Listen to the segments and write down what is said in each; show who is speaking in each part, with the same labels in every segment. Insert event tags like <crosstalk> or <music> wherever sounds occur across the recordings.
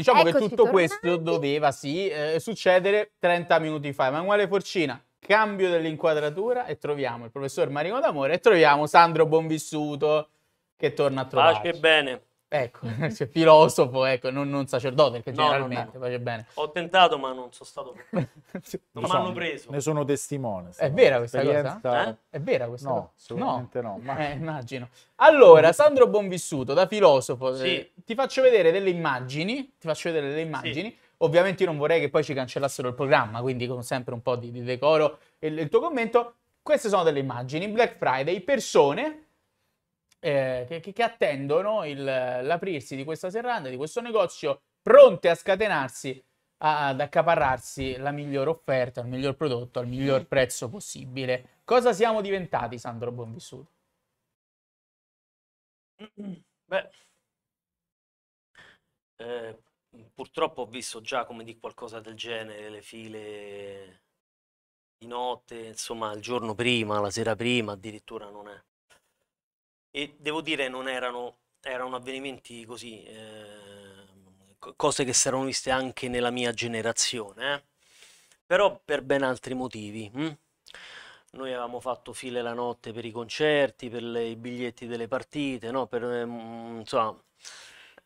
Speaker 1: Diciamo Eccoci che tutto tornati.
Speaker 2: questo doveva sì eh, succedere 30 minuti fa. Emanuele Forcina, cambio dell'inquadratura e troviamo il professor Marino D'Amore e troviamo Sandro Bonvissuto che torna a trovarci. Pace bene. Ecco, <laughs> cioè, filosofo, ecco, non, non sacerdote, perché no, generalmente no, no. va bene.
Speaker 1: Ho tentato, ma non sono stato... <laughs>
Speaker 2: non
Speaker 1: mi hanno preso.
Speaker 3: Ne sono testimone. È vera questa cosa?
Speaker 2: Eh? È vera questa no, cosa?
Speaker 1: Assolutamente
Speaker 2: no, ma... eh, immagino. Allora, Sandro Bonvissuto, da filosofo, eh, sì. ti faccio vedere delle immagini, ti faccio vedere delle immagini. Sì. Ovviamente io non vorrei che poi ci cancellassero il programma, quindi con sempre un po' di, di decoro il, il tuo commento. Queste sono delle immagini, Black Friday, persone eh, che, che, attendono il, l'aprirsi di questa serranda, di questo negozio, pronte a scatenarsi, a, ad accaparrarsi la migliore offerta, il miglior prodotto, al miglior prezzo possibile. Cosa siamo diventati, Sandro Bonvissuto?
Speaker 1: Beh, eh, purtroppo ho visto già come di qualcosa del genere le file di notte, insomma, il giorno prima, la sera prima, addirittura non è e devo dire non erano, erano avvenimenti così, eh, cose che si erano viste anche nella mia generazione, eh? però per ben altri motivi. Hm? Noi avevamo fatto file la notte per i concerti, per le, i biglietti delle partite, no? per, ehm, insomma,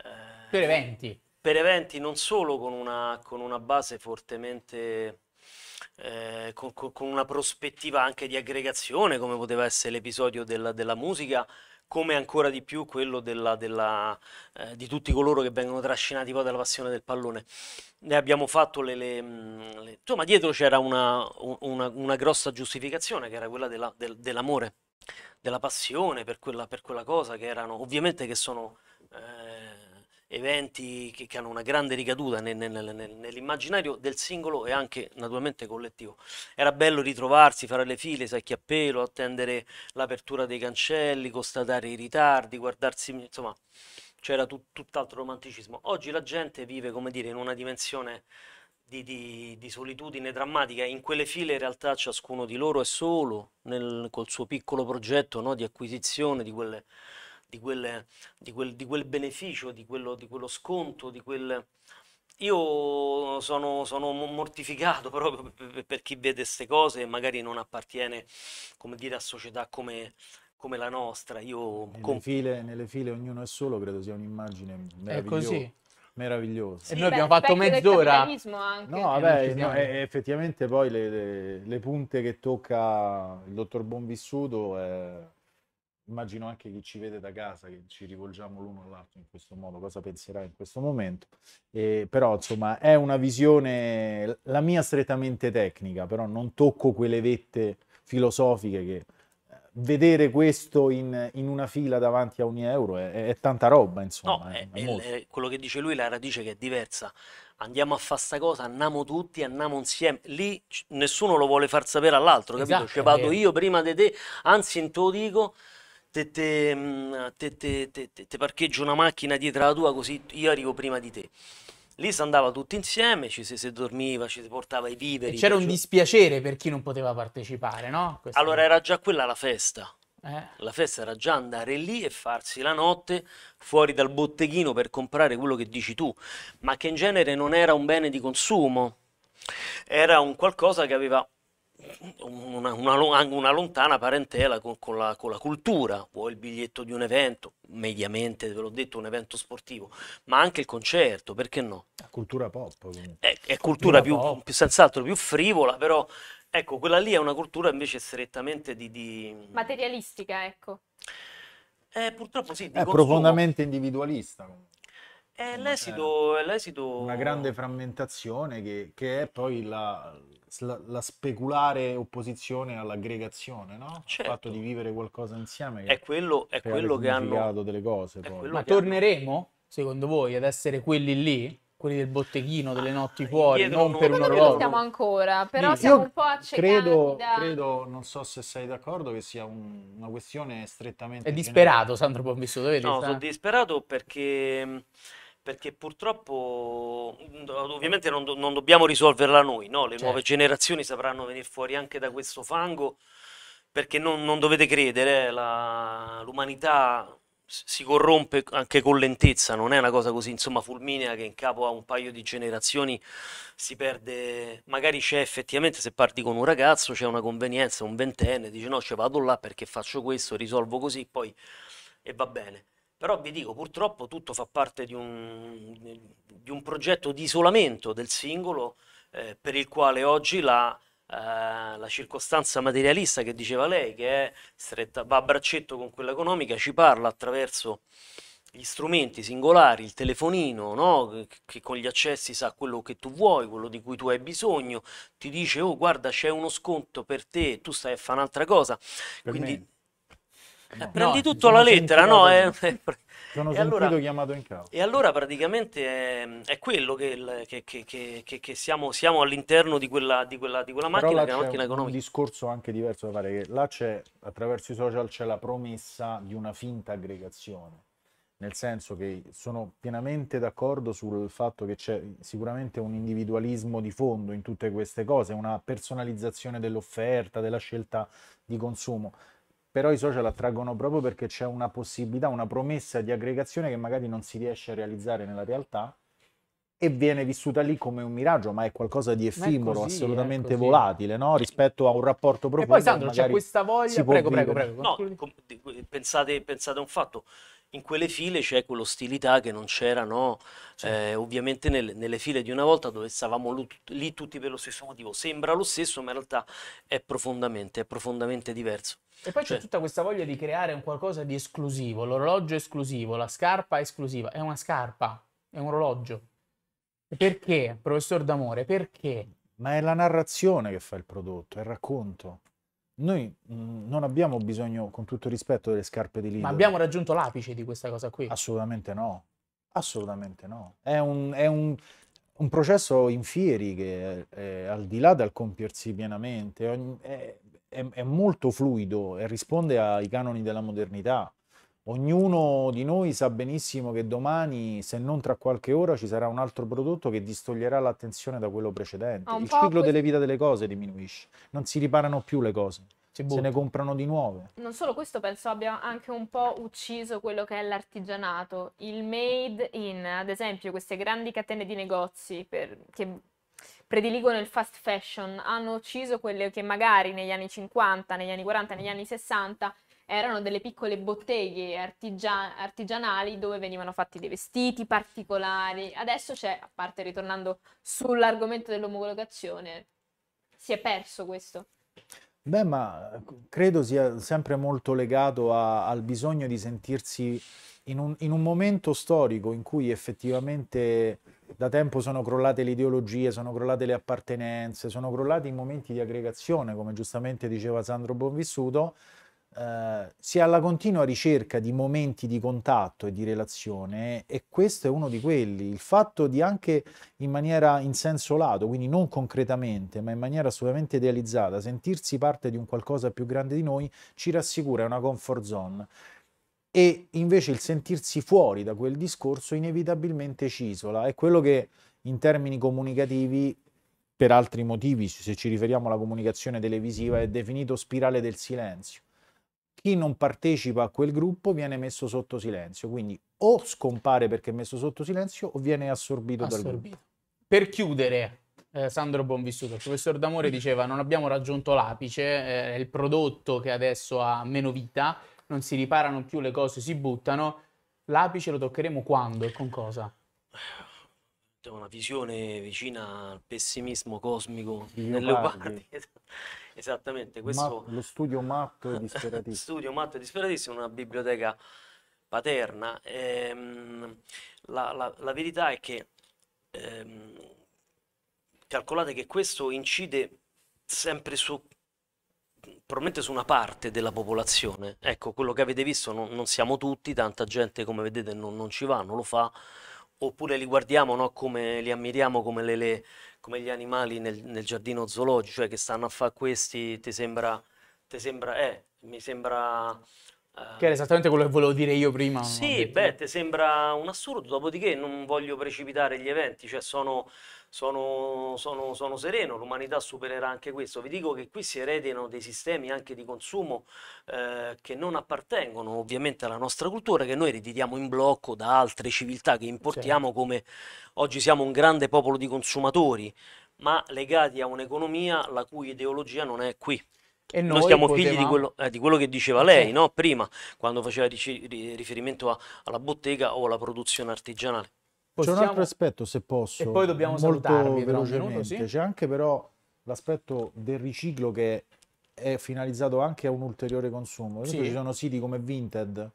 Speaker 1: eh, per eventi. Per eventi non solo con una, con una base fortemente... Eh, con, con, una prospettiva anche di aggregazione, come poteva essere l'episodio della, della musica, come ancora di più quello della, della, eh, di tutti coloro che vengono trascinati poi dalla passione del pallone. Ne abbiamo fatto le... le, mm, le... insomma, dietro c'era una, una, una, grossa giustificazione che era quella della, del, dell'amore, della passione per quella, per quella, cosa che erano, ovviamente che sono... Eh, eventi che, che hanno una grande ricaduta nel, nel, nel, nell'immaginario del singolo e anche naturalmente collettivo. Era bello ritrovarsi, fare le file, sacchi a pelo, attendere l'apertura dei cancelli, constatare i ritardi, guardarsi, insomma c'era tut, tutt'altro romanticismo. Oggi la gente vive, come dire, in una dimensione di, di, di, solitudine drammatica. In quelle file in realtà ciascuno di loro è solo nel, col suo piccolo progetto no, di acquisizione di quelle di, quel, di, quel, di quel beneficio, di quello, di quello sconto, di quel... Io sono, sono, mortificato <laughs> proprio per chi vede queste cose e magari non appartiene, come dire, a società come, come la nostra. Io nelle, con...
Speaker 3: file, nelle file ognuno è solo, credo sia un'immagine meravigliosa. È così meraviglioso. Sì, e noi beh, abbiamo fatto mezz'ora. No, vabbè, no,
Speaker 1: effettivamente
Speaker 3: poi le, le, le, punte che tocca il dottor Bonvissuto è, immagino anche chi ci vede da casa, che ci rivolgiamo l'uno all'altro in questo modo, cosa penserà in questo momento. Eh, però insomma è una visione, la mia strettamente tecnica, però non tocco quelle vette filosofiche che eh, vedere questo in, in, una fila davanti a ogni euro è, è tanta roba, insomma.
Speaker 1: No, eh, è, è, quello che dice lui, la radice che è diversa. Andiamo a fare sta cosa, andiamo tutti, andiamo insieme. Lì nessuno lo vuole far sapere all'altro, capito? Esatto, Ci vado io prima di te, anzi, non te lo dico Mm, te, te, te, te parcheggio una macchina dietro la tua così io arrivo prima di te. Lì si andava tutti insieme, ci si, si dormiva, ci si portava i viveri. E c'era un cioè, cioè
Speaker 2: dispiacere per chi non poteva partecipare, no? Questa allora
Speaker 1: era già quella la festa. Eh. La festa era già andare lì e farsi la notte fuori dal botteghino per comprare quello che dici tu, ma che in genere non era un bene di consumo, era un qualcosa che aveva una, una, una lontana parentela con, con, la, con, la, cultura, o il biglietto di un evento, mediamente ve l'ho detto, un evento sportivo, ma anche il concerto, perché no? Cultura pop. È, eh, è, cultura, cultura più, più, senz'altro più frivola, però ecco, quella lì è una cultura invece strettamente di... di...
Speaker 4: Materialistica, ecco. Eh, purtroppo sì, è consumo. profondamente
Speaker 3: individualista.
Speaker 4: È
Speaker 5: l'esito,
Speaker 3: è l'esito... Una grande frammentazione che, che è poi la, la, la, speculare opposizione all'aggregazione, no? Certo. Il fatto certo. di vivere qualcosa insieme. Che è quello, è quello che hanno... delle cose. poi. Ma
Speaker 2: torneremo, hanno... secondo voi, ad essere quelli lì? quelli del botteghino delle notti ah, fuori,
Speaker 4: Io non per un orologio. Non siamo ancora, però Io siamo un po' accecati credo, da...
Speaker 3: credo, non so se sei d'accordo, che sia un, una questione
Speaker 2: strettamente...
Speaker 1: È disperato generale. Sandro
Speaker 2: Bonvissuto,
Speaker 3: vedi? No, sta? sono
Speaker 1: disperato perché perché purtroppo mm, ovviamente non, do, non dobbiamo risolverla noi, no? le certo. nuove generazioni sapranno venire fuori anche da questo fango, perché non, non dovete credere, eh, la, l'umanità si corrompe anche con lentezza, non è una cosa così insomma fulminea che in capo a un paio di generazioni si perde, magari c'è effettivamente se parti con un ragazzo c'è una convenienza, un ventenne, dice no, cioè vado là perché faccio questo, risolvo così, poi e va bene. Però vi dico, purtroppo tutto fa parte di un, di un progetto di isolamento del singolo eh, per il quale oggi la, eh, la, circostanza materialista che diceva lei, che stretta, va a braccetto con quella economica, ci parla attraverso gli strumenti singolari, il telefonino, no? che con gli accessi sa quello che tu vuoi, quello di cui tu hai bisogno, ti dice oh guarda c'è uno sconto per te, tu stai a fare un'altra cosa. Per Quindi me. No, Prendi no, tutto alla lettera, no? È... Eh, eh, sono e allora, chiamato in causa. E allora praticamente è, ehm, è quello che, che, che, che siamo, siamo, all'interno di quella, di quella, di quella macchina, che è una macchina economica. un
Speaker 3: discorso anche diverso da fare, che là c'è, attraverso i social, c'è la promessa di una finta aggregazione. Nel senso che sono pienamente d'accordo sul fatto che c'è sicuramente un individualismo di fondo in tutte queste cose, una personalizzazione dell'offerta, della scelta di consumo però i social attraggono proprio perché c'è una possibilità, una promessa di aggregazione che magari non si riesce a realizzare nella realtà e viene vissuta lì come un miraggio, ma è qualcosa di effimero, così, assolutamente volatile, no? rispetto a un rapporto profondo. E poi Sandro, c'è questa voglia, prego, prego, prego, prego,
Speaker 1: No, pensate, pensate a un fatto, in quelle file c'è quell'ostilità che non c'era no? sì. eh, ovviamente nel, nelle file di una volta dove stavamo lì tutti per lo stesso motivo sembra lo stesso ma in realtà è profondamente, è profondamente diverso
Speaker 2: e poi cioè. c'è tutta questa voglia di creare un qualcosa di esclusivo l'orologio esclusivo, la scarpa esclusiva è una scarpa, è un orologio perché, professor D'Amore, perché?
Speaker 3: ma è la narrazione che fa il prodotto, è il racconto noi mm, non abbiamo bisogno, con tutto rispetto, delle scarpe di Lidl. Ma abbiamo raggiunto
Speaker 2: l'apice di questa cosa qui?
Speaker 3: Assolutamente no,
Speaker 2: assolutamente no.
Speaker 3: È un, è un, un processo in fieri che è, eh, è, eh, al di là dal compiersi pienamente, è, è molto fluido e risponde ai canoni della modernità. Ognuno di noi sa benissimo che domani, se non tra qualche ora, ci sarà un altro prodotto che distoglierà l'attenzione da quello precedente. Ah, il ciclo que- delle vite delle cose diminuisce, non si riparano più le cose. Se ne boh. comprano di nuove.
Speaker 4: Non solo questo, penso abbia anche un po' ucciso quello che è l'artigianato. Il made in, ad esempio, queste grandi catene di negozi per, che prediligono il fast fashion hanno ucciso quelle che magari negli anni 50, negli anni 40, negli anni 60 erano delle piccole botteghe artigia- artigianali dove venivano fatti dei vestiti particolari. Adesso c'è, a parte ritornando sull'argomento dell'omologazione, si è perso questo.
Speaker 3: Beh, ma eh, credo sia sempre molto legato a, al bisogno di sentirsi in un, in un, momento storico in cui effettivamente da tempo sono crollate le ideologie, sono crollate le appartenenze, sono crollati i momenti di aggregazione, come giustamente diceva Sandro Bonvissuto, eh, si è alla continua ricerca di momenti di contatto e di relazione e questo è uno di quelli. Il fatto di anche in maniera in senso lato, quindi non concretamente, ma in maniera assolutamente idealizzata, sentirsi parte di un qualcosa più grande di noi ci rassicura, è una comfort zone e invece il sentirsi fuori da quel discorso inevitabilmente ci isola. È quello che in termini comunicativi, per altri motivi, se ci riferiamo alla comunicazione televisiva, è definito spirale del silenzio chi non partecipa a quel gruppo viene messo sotto silenzio, quindi o scompare perché è messo sotto silenzio o viene assorbito, assorbito. dal
Speaker 2: gruppo. Per chiudere, eh, Sandro Bonvissuto, il professor D'Amore mm. diceva non abbiamo raggiunto l'apice, eh, è il prodotto che adesso ha meno vita, non si riparano più le cose, si buttano. L'apice lo toccheremo quando e con cosa?
Speaker 1: È una visione vicina al pessimismo cosmico nelle leopardi. Esattamente, questo... Mat-
Speaker 3: lo studio matto e <laughs> disperatissimo. studio
Speaker 1: matto e disperatissimo, una biblioteca paterna. Ehm, la, la, la, verità è che ehm, calcolate che questo incide sempre su probabilmente su una parte della popolazione. Ecco, quello che avete visto, non, non siamo tutti, tanta gente come vedete non, non, ci va, non lo fa, oppure li guardiamo no, come, li ammiriamo come le, le come gli animali nel, nel giardino zoologico, cioè che stanno a fare questi, ti sembra, ti sembra eh, mi sembra eh. Che era esattamente
Speaker 2: quello che volevo dire
Speaker 1: io prima. Sì, beh, ti sembra un assurdo, dopodiché non voglio precipitare gli eventi, cioè sono, sono, sono, sono sereno, l'umanità supererà anche questo. Vi dico che qui si ereditano dei sistemi anche di consumo eh, che non appartengono ovviamente alla nostra cultura, che noi ereditiamo in blocco da altre civiltà che importiamo certo. come oggi siamo un grande popolo di consumatori, ma legati a un'economia la cui ideologia non è qui. E noi, noi siamo potevamo... figli di quello, eh, di quello, che diceva lei sì. Certo. no? prima, quando faceva riferimento a, alla bottega o alla produzione artigianale. Possiamo...
Speaker 3: C'è un altro aspetto, se posso. E poi dobbiamo salutarvi velocemente. Minuto, sì? C'è anche però l'aspetto del riciclo che è finalizzato anche a un ulteriore consumo. Sì. Ci sono siti come Vinted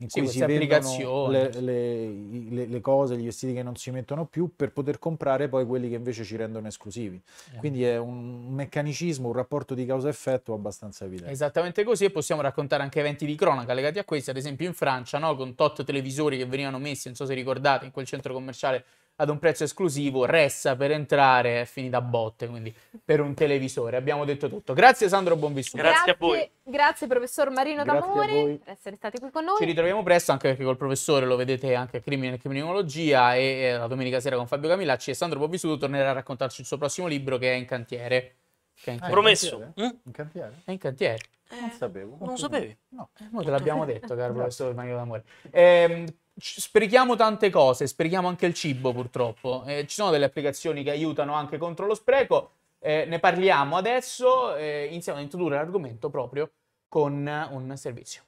Speaker 3: in sì, cui si vendono le, le, le, le, cose, gli vestiti che non si mettono più per poter comprare poi quelli che invece ci rendono esclusivi. Eh. Quindi è un meccanicismo, un rapporto di causa-effetto abbastanza evidente.
Speaker 2: Esattamente così e possiamo raccontare anche eventi di cronaca legati a questi, ad esempio in Francia, no? con tot televisori che venivano messi, non so se ricordate, in quel centro commerciale ad un prezzo esclusivo, ressa per entrare è finita a botte, quindi per un televisore. Abbiamo detto tutto. Grazie Sandro, buon vissuto. Grazie, grazie a voi.
Speaker 4: Grazie professor Marino D'Amore per essere stati qui con noi. Ci
Speaker 2: ritroviamo presto anche perché col professore lo vedete anche a Crimine e Criminologia e eh, la domenica sera con Fabio Camillacci e Sandro Buonvissuto tornerà a raccontarci il suo prossimo libro che è in cantiere. Che è in ah, cantiere. Promesso. Mm? In cantiere? È in cantiere. Eh, non sapevo. Non lo sapevi? No, eh, te l'abbiamo <laughs> detto, caro professor Marino D'Amore. Eh, sprechiamo tante cose, sprechiamo anche il cibo purtroppo. Eh, ci sono delle applicazioni che aiutano anche contro lo spreco, eh, ne parliamo adesso, eh, iniziamo ad introdurre l'argomento proprio con un servizio.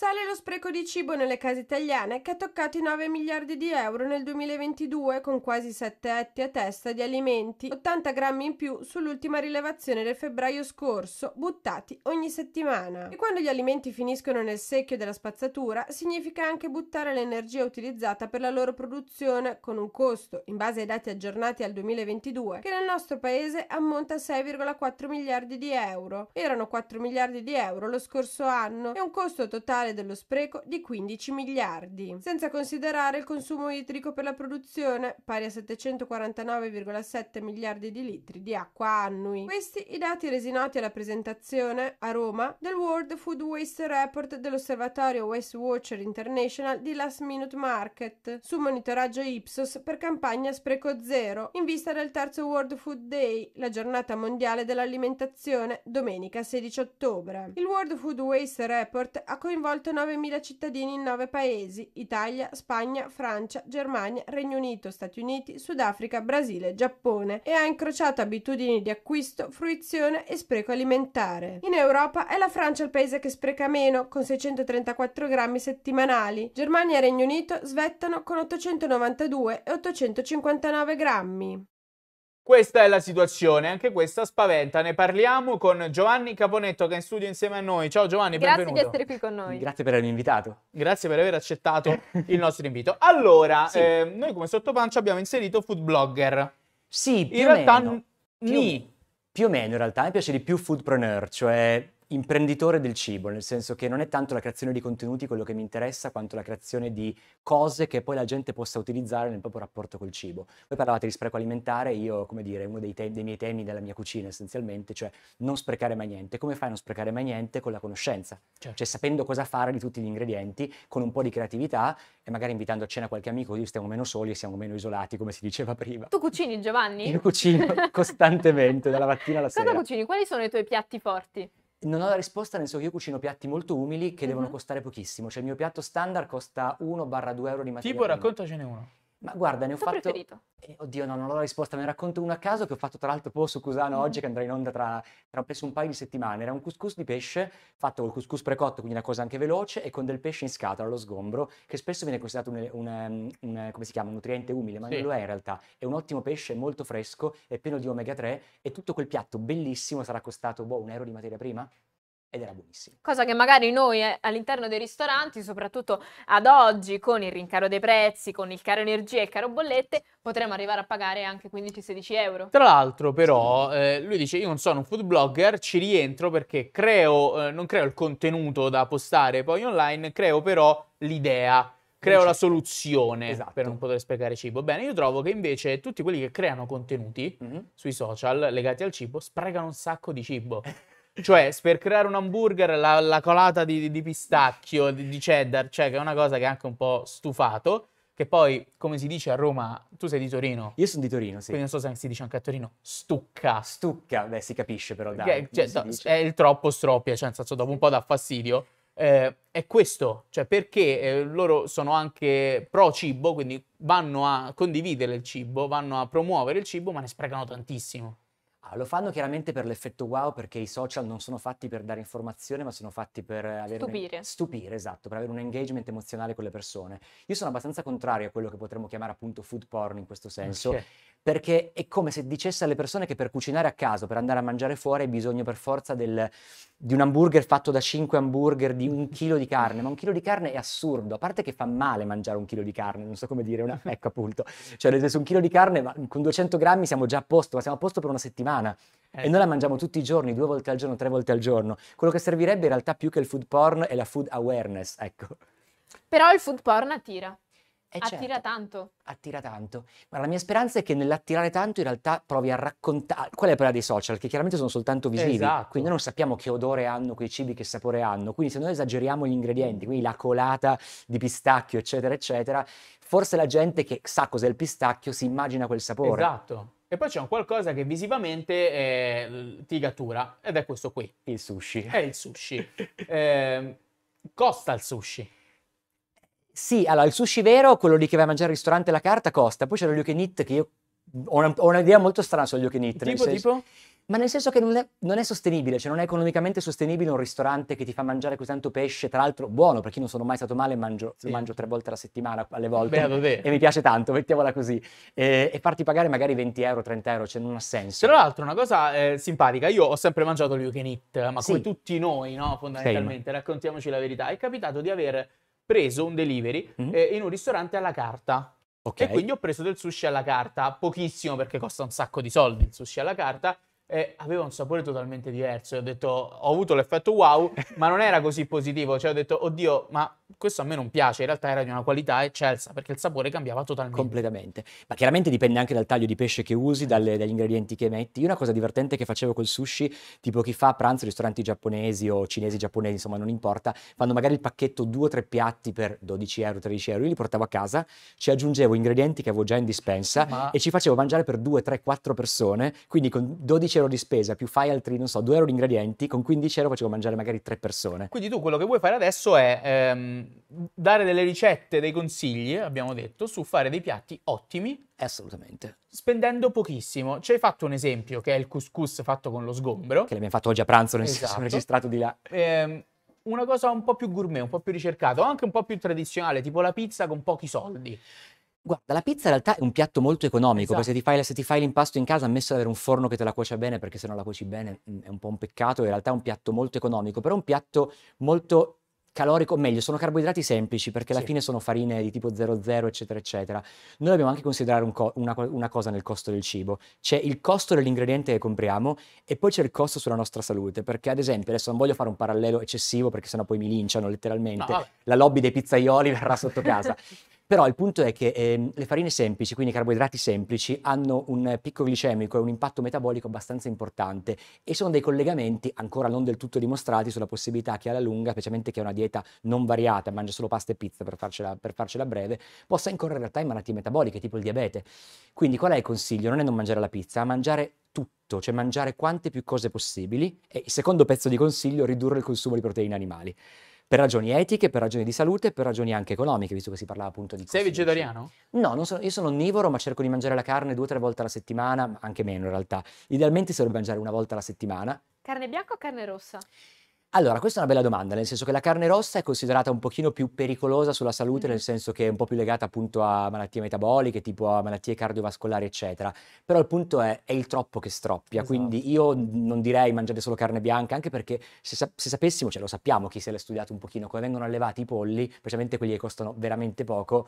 Speaker 5: Sale lo spreco di cibo nelle case italiane che ha toccato i 9 miliardi di euro nel 2022 con quasi 7 etti a testa di alimenti, 80 grammi in più sull'ultima rilevazione del febbraio scorso, buttati ogni settimana. E quando gli alimenti finiscono nel secchio della spazzatura, significa anche buttare l'energia utilizzata per la loro produzione con un costo, in base ai dati aggiornati al 2022, che nel nostro paese ammonta a 6,4 miliardi di euro. Erano 4 miliardi di euro lo scorso anno e un costo totale totale dello spreco di 15 miliardi, senza considerare il consumo idrico per la produzione, pari a 749,7 miliardi di litri di acqua annui. Questi i dati resi noti alla presentazione a Roma del World Food Waste Report dell'osservatorio Waste Watcher International di Last Minute Market su monitoraggio Ipsos per campagna Spreco Zero in vista del terzo World Food Day, la giornata mondiale dell'alimentazione, domenica 16 ottobre. Il World Food Waste Report ha coinvolto coinvolto 9.000 cittadini in nove paesi, Italia, Spagna, Francia, Germania, Regno Unito, Stati Uniti, Sudafrica, Brasile, Giappone e ha incrociato abitudini di acquisto, fruizione e spreco alimentare. In Europa è la Francia il paese che spreca meno, con 634 grammi settimanali. Germania e Regno Unito svettano con 892 e 859 grammi.
Speaker 2: Questa è la situazione, anche questa spaventa. Ne parliamo con Giovanni Caponetto che è in studio insieme a noi. Ciao Giovanni, Grazie benvenuto. Grazie di essere
Speaker 4: qui con noi. Grazie
Speaker 2: per avermi invitato. Grazie per aver accettato <laughs> il nostro invito. Allora, sì. eh, noi come
Speaker 6: sottopancia abbiamo inserito food blogger. Sì, più in realtà o meno. Più, più o meno in realtà, mi piace di più foodpreneur, cioè imprenditore del cibo, nel senso che non è tanto la creazione di contenuti quello che mi interessa, quanto la creazione di cose che poi la gente possa utilizzare nel proprio rapporto col cibo. Voi parlavate di spreco alimentare, io, come dire, uno dei, te- dei miei temi della mia cucina essenzialmente, cioè non sprecare mai niente. Come fai a non sprecare mai niente? Con la conoscenza, certo. cioè sapendo cosa fare di tutti gli ingredienti, con un po' di creatività e magari invitando a cena qualche amico, così stiamo meno soli e siamo meno isolati, come si diceva prima. Tu
Speaker 4: cucini, Giovanni? Io cucino <laughs>
Speaker 6: costantemente, dalla mattina alla cosa sera. Cosa
Speaker 4: cucini? Quali sono i tuoi piatti forti?
Speaker 6: Non ho la risposta, nel senso che io cucino piatti molto umili che mm-hmm. devono costare pochissimo. Cioè, il mio piatto standard costa 1-2 euro di materia. Tipo, prima. raccontacene uno. Ma guarda, ne ho fatto... Eh, oddio, no, non ho la risposta, me ne racconto uno a caso che ho fatto tra l'altro proprio su Cusano mm. oggi, che andrà in onda tra, tra penso un paio di settimane. Era un couscous di pesce, fatto col couscous precotto, quindi una cosa anche veloce, e con del pesce in scatola, allo sgombro, che spesso viene considerato un, un, un, chiama, un nutriente umile, ma sì. non lo è in realtà. È un ottimo pesce, molto fresco, è pieno di omega 3, e tutto quel piatto bellissimo sarà costato, boh, un euro di materia prima? ed era buonissimo.
Speaker 4: Cosa che magari noi eh, all'interno dei ristoranti, soprattutto ad oggi, con il rincaro dei prezzi, con il caro energia e il caro bollette, potremmo arrivare a pagare anche 15-16 euro.
Speaker 2: Tra l'altro, però, eh, lui dice: Io non sono un food blogger, ci rientro perché creo, eh, non creo il contenuto da postare poi online, creo però l'idea. Creo la soluzione esatto. per non poter sprecare cibo. Bene, io trovo che invece tutti quelli che creano contenuti mm-hmm. sui social legati al cibo sprecano un sacco di cibo. <laughs> Cioè, per creare un hamburger, la, la colata di, di, pistacchio, di, di cheddar, cioè, che è una cosa che è anche un po' stufato. Che poi, come si dice a Roma, tu sei di Torino. Io sono di Torino, sì. Quindi non so se si dice anche a Torino stucca.
Speaker 6: Stucca, beh, si capisce però, dai. Che, cioè, no,
Speaker 2: è il troppo stroppia, cioè, nel senso, dopo un po' dà fastidio. Eh, è questo, cioè perché eh, loro sono anche pro cibo, quindi
Speaker 6: vanno a condividere il cibo, vanno a promuovere il cibo, ma ne sprecano tantissimo. Ah, lo fanno chiaramente per l'effetto wow, perché i social non sono fatti per dare informazione, ma sono fatti per avere stupire. Un, stupire, esatto, per avere un engagement emozionale con le persone. Io sono abbastanza contrario a quello che potremmo chiamare appunto food porn in questo senso, okay perché è come se dicesse alle persone che per cucinare a caso, per andare a mangiare fuori, hai bisogno per forza del, di un hamburger fatto da 5 hamburger, di un chilo di carne, ma un chilo di carne è assurdo, a parte che fa male mangiare un chilo di carne, non so come dire, una... <laughs> ecco appunto, cioè nel senso un chilo di carne ma con 200 grammi siamo già a posto, ma siamo a posto per una settimana. Eh. E ecco. noi la mangiamo tutti i giorni, due volte al giorno, tre volte al giorno. Quello che servirebbe in realtà più che il food porn è la food awareness, ecco.
Speaker 4: Però il food porn attira. Eh certo, attira tanto.
Speaker 6: Attira tanto. Ma la mia speranza è che nell'attirare tanto in realtà provi a raccontare. Qual è la dei social? Che chiaramente sono soltanto visivi. Esatto. Quindi noi non sappiamo che odore hanno quei cibi, che sapore hanno. Quindi se noi esageriamo gli ingredienti, quindi la colata di pistacchio, eccetera, eccetera, forse la gente che sa cos'è il pistacchio si immagina quel sapore.
Speaker 2: Esatto. E poi c'è un qualcosa che visivamente è... ti cattura, ed è questo qui. Il sushi. È il sushi. eh, costa il sushi.
Speaker 6: Sì, allora il sushi vero, quello lì che vai a mangiare al ristorante la carta costa, poi c'è lo Luke Knit che io ho, una, ho, un'idea molto strana sul Luke Knit. Tipo, senso, tipo? Ma nel senso che non è, non è, sostenibile, cioè non è economicamente sostenibile un ristorante che ti fa mangiare così tanto pesce, tra l'altro buono, perché io non sono mai stato male, mangio, sì. mangio tre volte alla settimana alle volte Beh, e mi piace tanto, mettiamola così, e, eh, e farti pagare magari 20 euro, 30 euro, cioè non ha senso. Tra l'altro una
Speaker 2: cosa eh, simpatica, io ho sempre mangiato lo you ma sì. come tutti noi, no, fondamentalmente, Same. raccontiamoci la verità, è capitato di avere preso un delivery mm-hmm. eh, in un ristorante alla carta. Okay. E quindi ho preso del sushi alla carta, pochissimo perché costa un sacco di soldi il sushi alla carta, eh, aveva un sapore totalmente diverso. E ho detto, ho avuto l'effetto wow, ma non era così positivo. Cioè ho detto, oddio, ma questo a me non piace. In realtà era di una qualità eccelsa perché il sapore cambiava
Speaker 6: totalmente. Completamente. Ma chiaramente dipende anche dal taglio di pesce che usi, dalle, dagli ingredienti che metti. Io una cosa divertente che facevo col sushi, tipo chi fa pranzo in ristoranti giapponesi o cinesi giapponesi, insomma non importa, fanno magari il pacchetto due o tre piatti per 12 euro, 13 euro. Io li portavo a casa, ci aggiungevo ingredienti che avevo già in dispensa ma... e ci facevo mangiare per 2, 3, 4 persone. Quindi con 12 euro di spesa più fai altri, non so, 2 euro di ingredienti, con 15 euro facevo mangiare magari 3 persone.
Speaker 2: Quindi tu quello che vuoi fare adesso è ehm, dare delle ricette, dei consigli, abbiamo detto, su fare dei piatti ottimi. Assolutamente. Spendendo pochissimo. Ci hai fatto un esempio che è il
Speaker 6: couscous fatto con lo sgombro. Che l'abbiamo fatto oggi a pranzo, nel esatto. sono registrato di là.
Speaker 2: Eh, una cosa un po' più gourmet, un po' più ricercata, anche un po' più tradizionale, tipo la pizza con pochi soldi.
Speaker 6: Guarda, la pizza in realtà è un piatto molto economico, Esatto. perché se ti fai, l'impasto in casa, ammesso ad avere un forno che te la cuocia bene, perché se non la cuoci bene mm, è un po' un peccato, in realtà è un piatto molto economico, però è un piatto molto calorico, o meglio, sono carboidrati semplici, perché alla Sì. fine sono farine di tipo 00, eccetera, eccetera. Noi dobbiamo anche considerare un co- una, una cosa nel costo del cibo, c'è il costo dell'ingrediente che compriamo e poi c'è il costo sulla nostra salute, perché ad esempio, adesso non voglio fare un parallelo eccessivo, perché sennò poi mi linciano letteralmente, vabbè. la lobby dei pizzaioli verrà sotto casa. <laughs> Però il punto è che eh, le farine semplici, quindi i carboidrati semplici, hanno un picco glicemico e un impatto metabolico abbastanza importante e sono dei collegamenti ancora non del tutto dimostrati sulla possibilità che alla lunga, specialmente chi ha una dieta non variata, mangia solo pasta e pizza per farcela, per farcela breve, possa incorrere in realtà in malattie metaboliche tipo il diabete. Quindi qual è il consiglio? Non è non mangiare la pizza, ma mangiare tutto, cioè mangiare quante più cose possibili e il secondo pezzo di consiglio, è ridurre il consumo di proteine animali per ragioni etiche, per ragioni di salute, per ragioni anche economiche, visto che si parlava appunto di... Sei
Speaker 2: vegetariano?
Speaker 6: No, sono, io sono onnivoro, ma cerco di mangiare la carne due o tre volte alla settimana, anche meno in realtà. Idealmente si mangiare una volta alla settimana.
Speaker 4: Carne bianca o carne rossa?
Speaker 6: Allora, questa è una bella domanda, nel senso che la carne rossa è considerata un pochino più pericolosa sulla salute, mm-hmm. nel senso che è un po' più legata appunto a malattie metaboliche, tipo a malattie cardiovascolari, eccetera. Però il punto è, è il troppo che stroppia, esatto. quindi io non direi mangiate solo carne bianca, anche perché se, se sapessimo, cioè lo sappiamo chi se l'è studiato un pochino, come vengono allevati i polli, specialmente quelli che costano veramente poco,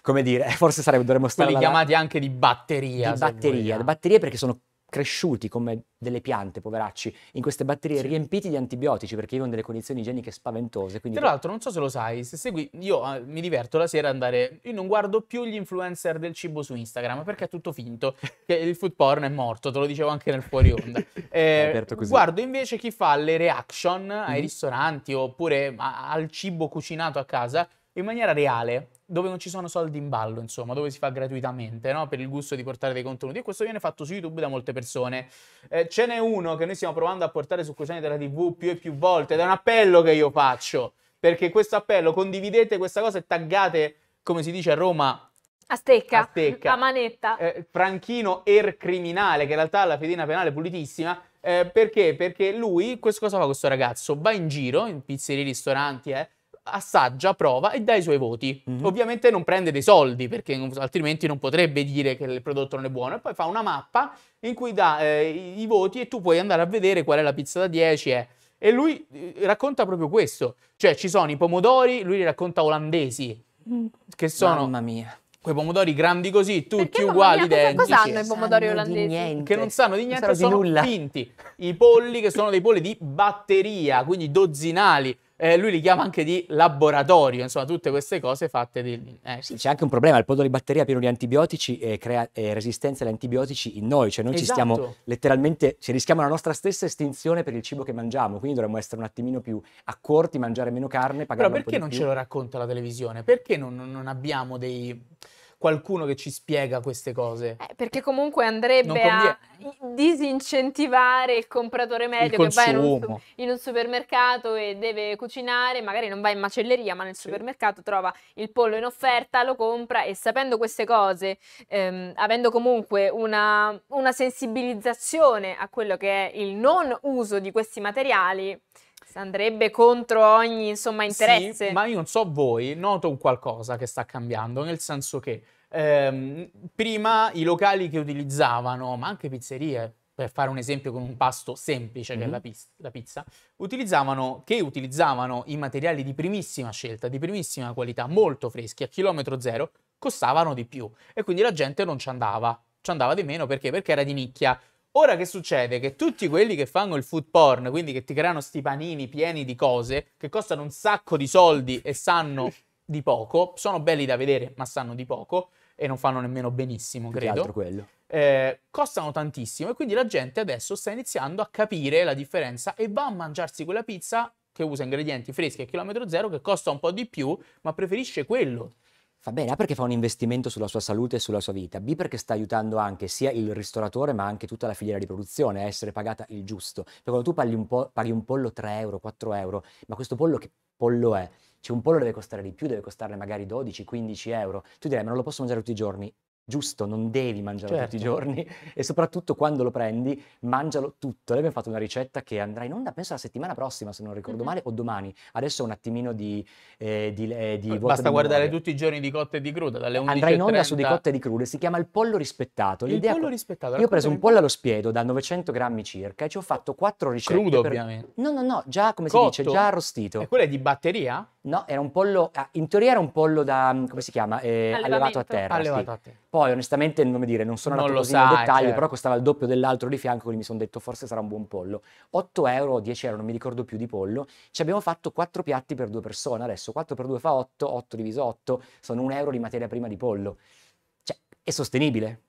Speaker 6: come dire, <laughs> forse sarebbe, dovremmo stare... Quelli alla...
Speaker 2: chiamati anche di batteria. Di batteria,
Speaker 6: batterie perché sono cresciuti come delle piante, poveracci, in queste batterie sì. riempiti di antibiotici perché vivono delle condizioni igieniche spaventose. Quindi... Tra l'altro,
Speaker 2: non so se lo sai, se segui, io eh, mi diverto la sera ad andare. Io non guardo più gli influencer del cibo su Instagram perché è tutto finto. <laughs> che il food porn è morto, te lo dicevo anche nel fuori onda. <laughs> Eh, guardo invece chi fa le reaction ai mm ristoranti oppure al cibo cucinato a casa in maniera reale, dove non ci sono soldi in ballo, insomma, dove si fa gratuitamente, no? per il gusto di portare dei contenuti. E questo viene fatto su YouTube da molte persone. Eh, ce n'è uno che noi stiamo provando a portare su questioni della TV più e più volte, ed è un appello che io faccio, perché questo appello, condividete questa cosa e taggate, come si dice a Roma, Aztecca, Aztecca. la manetta. Eh, Franchino er criminale, che in realtà ha la fedina penale pulitissima. Eh, perché? Perché lui, questo cosa fa questo ragazzo? Va in giro, in pizzerie, ristoranti, eh, assaggia, prova e dà i suoi voti. Mm-hmm. Ovviamente non prende dei soldi perché altrimenti non potrebbe dire che il prodotto non è buono. E poi fa una mappa in cui dà eh, i, voti e tu puoi andare a vedere qual è la pizza da 10. È. Eh. E lui eh, racconta proprio questo. Cioè ci sono i pomodori, lui li racconta olandesi. Mm. Che sono... Mamma mia quei pomodori grandi così, tutti Perché, uguali, mia, identici. Cosa sanno i
Speaker 4: pomodori sanno olandesi? Che non sanno di niente, non sono
Speaker 2: finti. I polli che sono dei polli di batteria, quindi dozzinali. Eh, lui li chiama anche di laboratorio, insomma, tutte queste cose fatte di... Eh. Sì,
Speaker 6: c'è anche un problema, il podolo di batteria pieno di antibiotici eh, crea resistenza agli antibiotici in noi, cioè noi esatto. ci stiamo letteralmente, ci rischiamo la nostra stessa estinzione per il cibo che mangiamo, quindi dovremmo essere un attimino più accorti, mangiare meno carne, pagare Però perché non ce lo
Speaker 2: racconta la televisione? Perché non, non abbiamo dei qualcuno che ci spiega queste cose. Eh,
Speaker 4: perché comunque andrebbe a disincentivare il compratore medio il che va in un, in un, supermercato e deve cucinare, magari non va in macelleria, ma nel sì. supermercato trova il pollo in offerta, lo compra e sapendo queste cose, ehm, avendo comunque una, una sensibilizzazione a quello che è il non uso di questi materiali, andrebbe contro ogni insomma, interesse. Sì,
Speaker 2: ma io non so voi, noto un qualcosa che sta cambiando, nel senso che ehm, prima i locali che utilizzavano, ma anche pizzerie, per fare un esempio con un pasto semplice mm-hmm. che è la, mm-hmm. pizza, la pizza utilizzavano, che utilizzavano i materiali di primissima scelta, di primissima qualità, molto freschi, a chilometro zero, costavano di più e quindi la gente non ci andava, ci andava di meno perché? Perché era di nicchia, Ora che succede? Che tutti quelli che fanno il food porn, quindi che ti creano sti panini pieni di cose, che costano un sacco di soldi e sanno <laughs> di poco, sono belli da vedere ma sanno di poco e non fanno nemmeno benissimo, credo. Che Altro quello. Eh, costano tantissimo e quindi la gente adesso sta iniziando a capire la differenza e va a mangiarsi quella pizza che usa ingredienti freschi a chilometro zero che costa un po' di più ma preferisce quello
Speaker 6: fa bene, A perché fa un investimento sulla sua salute e sulla sua vita, B perché sta aiutando anche sia il ristoratore ma anche tutta la filiera di produzione a essere pagata il giusto. Perché quando tu paghi un, po- paghi un pollo 3 euro, 4 euro, ma questo pollo che pollo è? Cioè un pollo deve costare di più, deve costare magari 12, 15 euro. Tu direi ma non lo posso mangiare tutti i giorni? giusto, non devi mangiarlo certo. tutti i certo. giorni <laughs> e soprattutto quando lo prendi mangialo tutto. Lei mi ha fatto una ricetta che andrà in onda penso la settimana prossima se non ricordo mm-hmm. male o domani. Adesso è un attimino di, eh, di, eh, di Basta guardare di
Speaker 2: tutti i giorni di cotte e di cruda dalle 11.30. Andrà in onda su di cotte
Speaker 6: e di crude, si chiama il pollo rispettato. L'idea il pollo rispettato. Io ho preso un pollo allo spiedo da 900 grammi circa e ci ho fatto quattro ricette. Crudo per... ovviamente. No, no, no, già come Cotto. si dice, già arrostito. E quello è di batteria? No, era un pollo, ah, in teoria era un pollo da, mm, come si chiama? Eh, allevato a terra. Allevato sì. a terra. Poi onestamente, non, dire, non sono non andato così sa, in dettaglio, certo. però costava il doppio dell'altro di fianco, quindi mi sono detto forse sarà un buon pollo. 8 euro o 10 euro, non mi ricordo più di pollo. Ci abbiamo fatto 4 piatti per due persone, adesso 4 per 2 fa 8, 8 diviso 8 sono 1 euro di materia prima di pollo. Cioè, è sostenibile,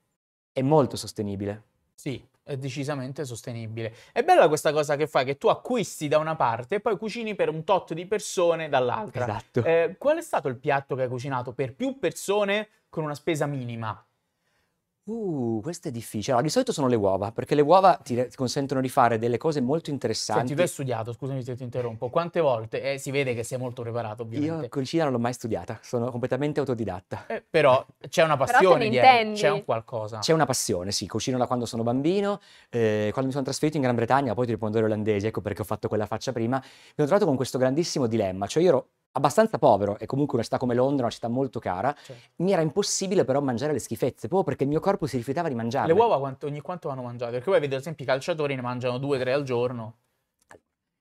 Speaker 6: è molto sostenibile.
Speaker 2: Sì, decisamente sostenibile. È bella questa cosa che fai, che tu acquisti da una parte e poi cucini per un tot di persone dall'altra. Esatto. Eh, qual è stato il piatto che hai cucinato per più persone con una spesa minima?
Speaker 6: Uh, questo è difficile. Allora, di solito sono le uova, perché le uova ti, re- ti consentono di fare delle cose molto interessanti. Senti, tu hai
Speaker 2: studiato, scusami se ti interrompo, quante volte? Eh, si vede che sei molto preparato, ovviamente.
Speaker 6: Io cucina non l'ho mai studiata, sono completamente autodidatta. Eh,
Speaker 2: però c'è una passione dietro, c'è un qualcosa. C'è
Speaker 6: una passione, sì, cucino da quando sono bambino, eh, quando mi sono trasferito in Gran Bretagna, poi ti riponderò olandese, ecco perché ho fatto quella faccia prima, mi sono trovato con questo grandissimo dilemma, cioè io ero abbastanza povero e comunque una città come Londra, una città molto cara, certo. mi era impossibile però mangiare le schifezze, proprio perché il mio corpo si rifiutava di mangiare. Le uova
Speaker 2: quanto, ogni quanto vanno mangiate? Perché poi vedo ad esempio i calciatori ne mangiano due o tre al giorno.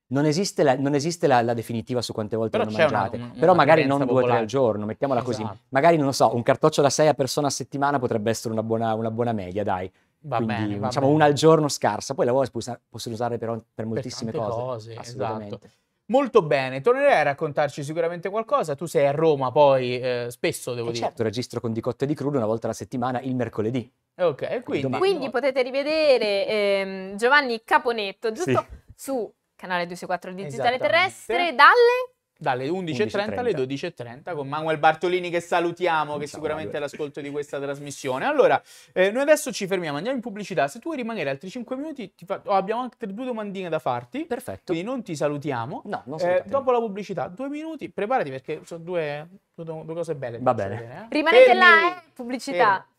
Speaker 6: Non esiste, la, non esiste la, la, definitiva su quante volte però vanno mangiate, una, una, però una magari non popolare. due o tre al giorno, mettiamola esatto. così. Magari, non lo so, un cartoccio da sei a persona a settimana potrebbe essere una buona, buona media, dai. Va Quindi, bene, va diciamo bene. una al giorno scarsa, poi le uova possono usare però per moltissime per cose. cose
Speaker 2: esatto. assolutamente. Esatto. Molto bene, tornerai a raccontarci sicuramente qualcosa. Tu sei a Roma poi eh, spesso, devo e eh, dire. Certo,
Speaker 6: registro con Dicotte di Crudo una volta alla settimana, il mercoledì. Ok, quindi, quindi
Speaker 4: potete rivedere ehm, Giovanni Caponetto, giusto sì. su canale 264 Digitale Terrestre, dalle
Speaker 2: dalle 11.30 alle 12.30 con Manuel Bartolini che salutiamo, che sicuramente è l'ascolto di questa trasmissione. Allora, eh, noi adesso ci fermiamo, andiamo in pubblicità. Se tu vuoi rimanere altri 5 minuti, fa... oh, abbiamo altre due domandine da farti. Perfetto. Quindi non ti salutiamo. No, non eh, salutiamo. Eh, dopo la pubblicità, due minuti, preparati perché sono due, due, cose belle. Va bene. Vedere, eh? Rimanete Fermi. là,
Speaker 4: eh? pubblicità. Fermi.